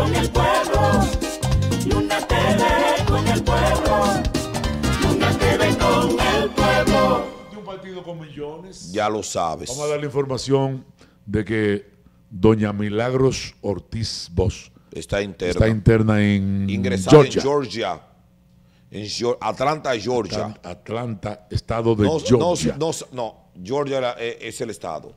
con el pueblo, Luna TV con el pueblo, Luna TV con el pueblo. De un partido con millones. Ya lo sabes. Vamos a dar la información de que doña Milagros Ortiz Bosch está interna. Está interna en Ingresada Georgia. en Georgia. Atlanta, Georgia. Atlanta, estado de Georgia. No, no, no, Georgia eh, es el estado.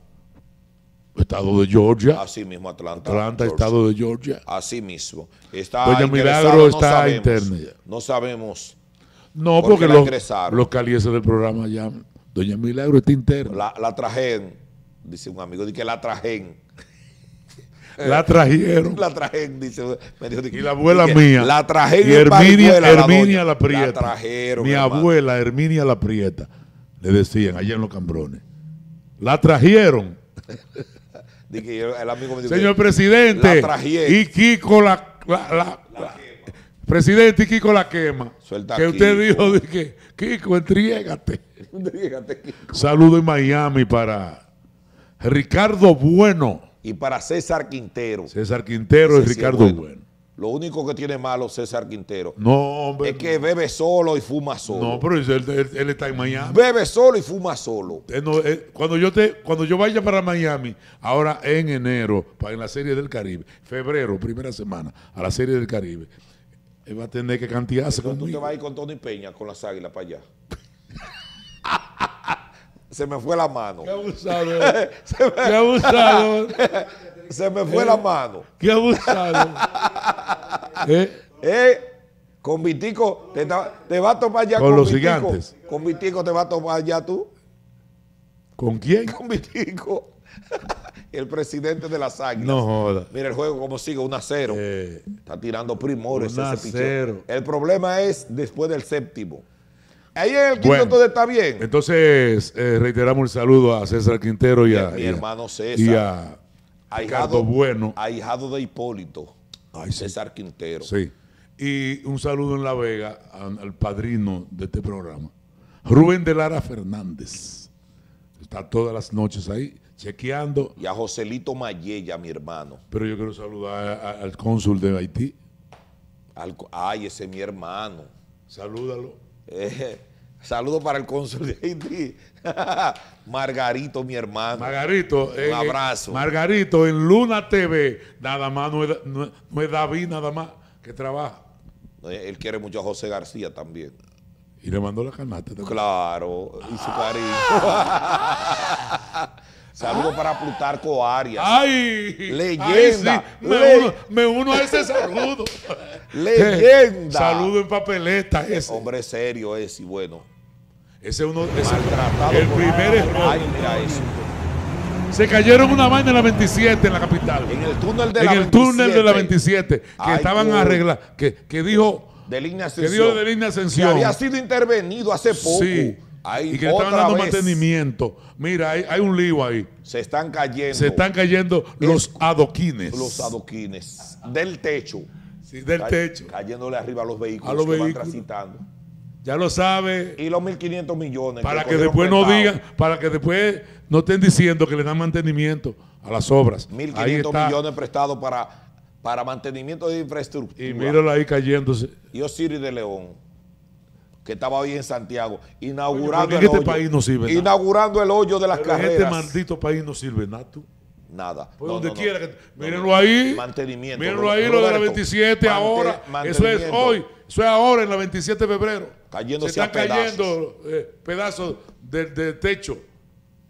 Estado de Georgia. Así mismo, Atlanta. Atlanta, Estado de Georgia. Así mismo. Está pues Doña Milagro está interna No sabemos. No, porque los, los calientes del programa ya. Doña Milagro está interna. La, la dice un amigo, dice que la trajeron. La trajeron. la trajeron, dice. Me dijo, y la abuela mía. La trajeron. Y Herminia, la, Herminia la, Prieta. La trajeron. Mi abuela, Herminia la Prieta. Le decían allá en los cambrones. La trajeron. Señor presidente, y Kiko la, Presidente, y Kiko la quema. que usted dijo, dije, Kiko, entriégate. Saludo en Miami para Ricardo Bueno. Y para César Quintero. César Quintero y Ricardo bueno. Lo único que tiene malo César Quintero no, hombre, es que bebe solo y fuma solo. No, pero él, está en Miami. Bebe solo y fuma solo. Eh, eh, cuando, yo te, cuando yo vaya para Miami, ahora en enero, para en la Serie del Caribe, febrero, primera semana, a la Serie del Caribe, él va a tener que cantearse conmigo. tú te vas a con Tony Peña, con las águilas para allá. Se me fue la mano. Qué abusador. Qué abusado. Se me fue la eh, mano. Qué abusado. eh. eh. Con Vitico, te, te va a tomar ya con, con los gigantes. Con Vitico te va a tomar ya tú. ¿Con quién? Con Vitico. el presidente de las águilas. No joda. Mira el juego como sigue, 1 a 0. Eh. Está tirando primores ese cero. El problema es después del séptimo. Ahí en el quinto todo está bien. Entonces, eh, reiteramos el saludo a César Quintero y, y a, mi hermano César. Y a Aijado Bueno. Ahijado de Hipólito. César Quintero. Sí. Y un saludo en La Vega al padrino de este programa. Rubén de Lara Fernández. Está todas las noches ahí chequeando. Y a Joselito Mayella, mi hermano. Pero yo quiero saludar al cónsul de Haití. ay, ese es mi hermano. Salúdalo. Eh, Saludos para el cónsul de Haití. Margarito, mi hermano. Margarito, un eh, eh, abrazo. Margarito, en Luna TV, nada más, no es, David, nada más, que trabaja. Él quiere mucho a José García también. Y le mandó la canasta también. Claro, y su cariño. Saludos para Plutarco Arias. ¡Ay! Leyenda. me, uno, a ese saludo. Leyenda. Saludo en papeleta ese. Hombre serio es y bueno. Ese uno es el primer Se cayeron una vaina en la 27 en la capital. En el túnel de, la, 27. de la 27. Que estaban arreglando Que, dijo. De línea ascensión. Que de línea había sido intervenido hace poco. Sí. y que estaban dando mantenimiento. Mira, hay, hay, un lío ahí. Se están cayendo. Se están cayendo los adoquines. Los adoquines. Del techo. Sí, del techo. Cayéndole arriba a los vehículos que vehículos. van transitando. Ya lo sabe. Y los 1.500 millones. Para que, después no digan, para que después no estén diciendo que le dan mantenimiento a las obras. 1.500 millones prestados para, para mantenimiento de infraestructura. Y míralo ahí cayéndose. Y Osiris de León, que estaba hoy en Santiago, inaugurando, el, este hoyo, país no sirve inaugurando el hoyo de las pero en Este maldito país no sirve nada. Nada. Pues donde quiera. mírenlo ahí. Mírenlo ahí, lo de la 27 ahora. Eso es hoy. Eso es ahora, en la 27 de febrero está cayendo pedazos eh, del techo,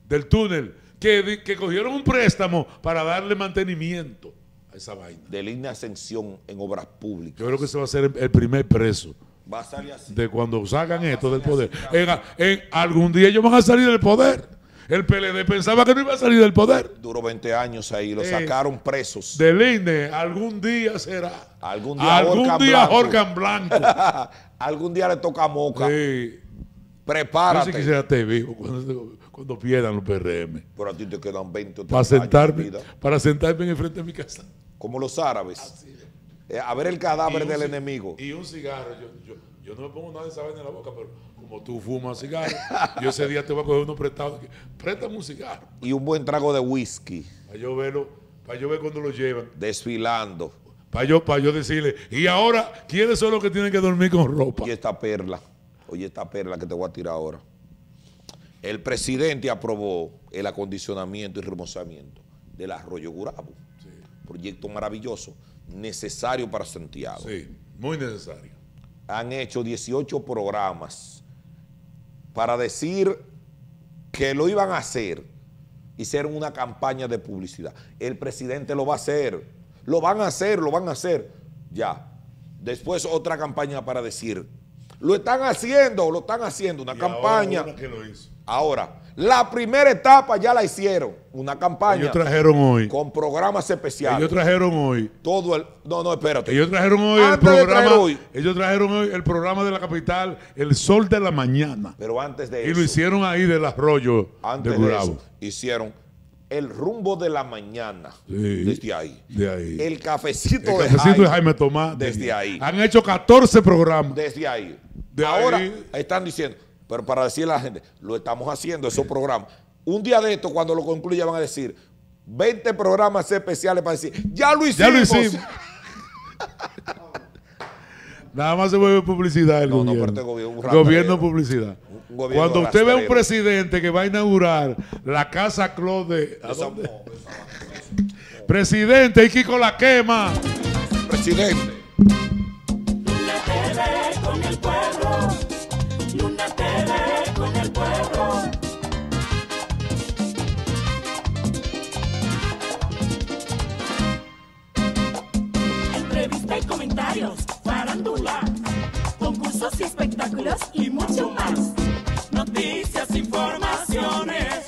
del túnel, que, que cogieron un préstamo para darle mantenimiento a esa vaina. De la ascensión en obras públicas. Yo creo que ese va a ser el primer preso. Va a salir así. De cuando salgan esto del poder. en, algún día ellos van a salir del poder el PLD pensaba que no iba a salir del poder. Duró 20 años ahí, lo eh, sacaron presos. Del INE, algún día será. Algún día Algún Blanco. algún día le toca Moca. Sí. Prepárate. Yo si quisiera te vivo cuando, pierdan los PRM. Pero a ti te quedan 20 o 30 años de vida. Para sentarme en el frente de mi casa. Como los árabes. Eh, a ver el cadáver del enemigo. Y un cigarro. yo yo no me pongo nada de esa en la boca, pero como tú fumas cigarro, yo ese día te voy a coger uno prestado. Préstame un cigarro. Y un buen trago de whisky. Para yo verlo, para yo ver cuando lo llevan. Desfilando. Para yo, para yo decirle, y ahora, ¿quiénes son los que tienen que dormir con ropa? Oye, esta perla. Oye, esta perla que te voy a tirar ahora. El presidente aprobó el acondicionamiento y remozamiento del arroyo Gurabo. Proyecto maravilloso, necesario para Santiago. Sí, muy necesario han hecho 18 programas para decir que lo iban a hacer. Hicieron una campaña de publicidad. El presidente lo va a hacer. Lo van a hacer, lo van a hacer. Ya. Después otra campaña para decir lo están haciendo, lo están haciendo, una campaña. Ahora, la primera etapa ya la hicieron, una campaña. Ellos trajeron hoy. Con programas especiales. Ellos trajeron hoy. Todo el. No, no, espérate. Ellos trajeron hoy el programa. ellos trajeron hoy el programa de la capital, El Sol de la Mañana. Pero antes de eso. Y lo hicieron ahí del arroyo antes de hicieron el rumbo de la mañana. Sí, desde ahí. De ahí. El cafecito, de, Jaime, Tomás. Desde, ahí. ahí. Han hecho 14 programas. Desde ahí. De ahora están diciendo, pero para decirle a la gente, lo estamos haciendo, esos programas. Un día de esto, cuando lo concluya, van a decir 20 programas especiales para decir, ya lo hicimos. Ya lo hicimos. Nada más se vuelve publicidad el no, gobierno. Este gobierno, publicidad. Cuando usted ve a un presidente que va a inaugurar la casa Claude. Presidente, y que con la quema. Presidente. con el pueblo entrevista y comentarios farandula, concursos y espectáculos y mucho más noticias, informaciones